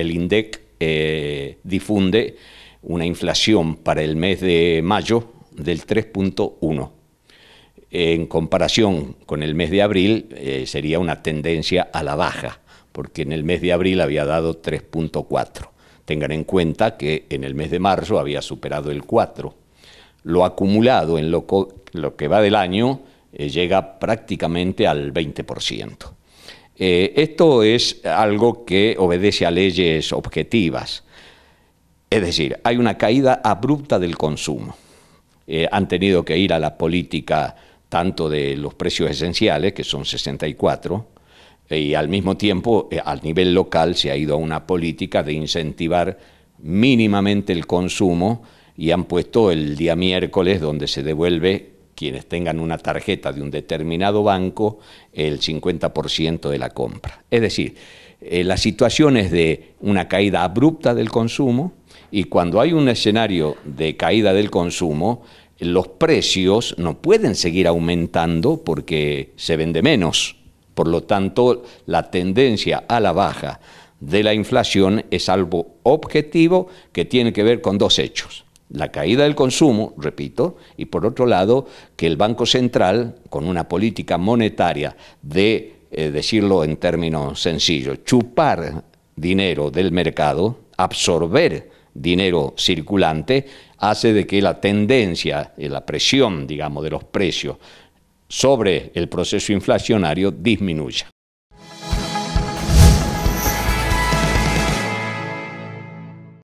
el INDEC eh, difunde una inflación para el mes de mayo del 3.1. En comparación con el mes de abril eh, sería una tendencia a la baja, porque en el mes de abril había dado 3.4. Tengan en cuenta que en el mes de marzo había superado el 4. Lo acumulado en lo, que va del año eh, llega prácticamente al 20%. Eh, esto es algo que obedece a leyes objetivas. Es decir, hay una caída abrupta del consumo. Eh, han tenido que ir a la política tanto de los precios esenciales, que son 64, eh, y al mismo tiempo, al nivel local, se ha ido a una política de incentivar mínimamente el consumo y han puesto el día miércoles donde se devuelve quienes tengan una tarjeta de un determinado banco el 50% de la compra. Es decir, eh, la situación es de una caída abrupta del consumo y cuando hay un escenario de caída del consumo, los precios no pueden seguir aumentando porque se vende menos. Por lo tanto, la tendencia a la baja de la inflación es algo objetivo que tiene que ver con dos hechos la caída del consumo, repito, y por otro lado, que el Banco Central, con una política monetaria de, eh, decirlo en términos sencillos, chupar dinero del mercado, absorber dinero circulante, hace de que la tendencia, eh, la presión, digamos, de los precios sobre el proceso inflacionario disminuya.